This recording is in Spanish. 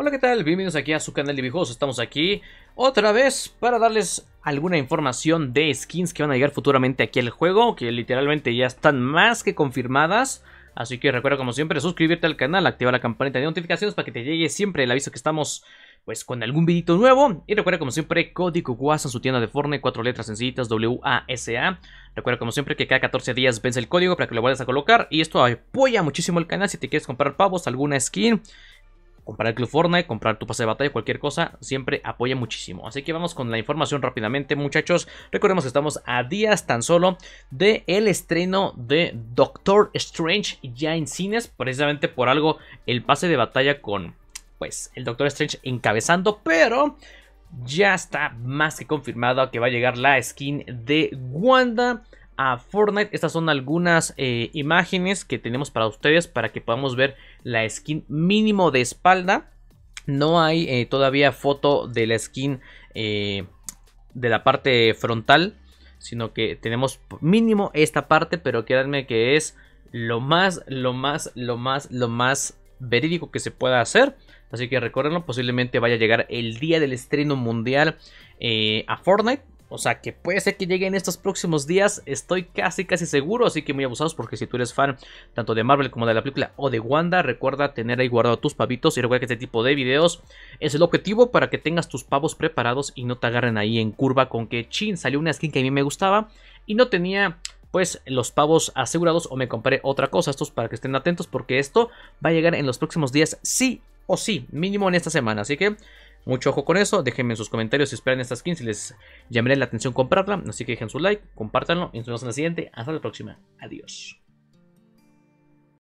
Hola, ¿qué tal? Bienvenidos aquí a su canal de videojuegos. Estamos aquí otra vez para darles alguna información de skins que van a llegar futuramente aquí al juego, que literalmente ya están más que confirmadas. Así que recuerda como siempre suscribirte al canal, activar la campanita de notificaciones para que te llegue siempre el aviso que estamos pues con algún videito nuevo. Y recuerda como siempre código WhatsApp en su tienda de Fortnite, cuatro letras sencillitas, W-A-S-A. Recuerda como siempre que cada 14 días vence el código para que lo vayas a colocar. Y esto apoya muchísimo el canal si te quieres comprar pavos, alguna skin comprar el Club Fortnite, comprar tu pase de batalla, cualquier cosa, siempre apoya muchísimo. Así que vamos con la información rápidamente, muchachos. Recordemos que estamos a días tan solo de el estreno de Doctor Strange ya en cines, precisamente por algo el pase de batalla con pues el Doctor Strange encabezando, pero ya está más que confirmado que va a llegar la skin de Wanda a Fortnite. Estas son algunas eh, imágenes que tenemos para ustedes para que podamos ver la skin mínimo de espalda. No hay eh, todavía foto de la skin eh, de la parte frontal, sino que tenemos mínimo esta parte, pero créanme que es lo más, lo más, lo más, lo más verídico que se pueda hacer. Así que recuérdenlo, posiblemente vaya a llegar el día del estreno mundial a Fortnite o sea que puede ser que llegue en estos próximos días, estoy casi casi seguro, así que muy abusados porque si tú eres fan tanto de Marvel como de la película o de Wanda, recuerda tener ahí guardado tus pavitos y recuerda que este tipo de videos es el objetivo para que tengas tus pavos preparados y no te agarren ahí en curva con que chin, salió una skin que a mí me gustaba y no tenía pues los pavos asegurados o me compré otra cosa, estos para que estén atentos porque esto va a llegar en los próximos días sí o sí, mínimo en esta semana, así que mucho ojo con eso. Déjenme en sus comentarios si esperan estas skins. Si les llamaré la atención comprarla. Así que dejen su like, compártanlo. Y nos vemos en la siguiente. Hasta la próxima. Adiós.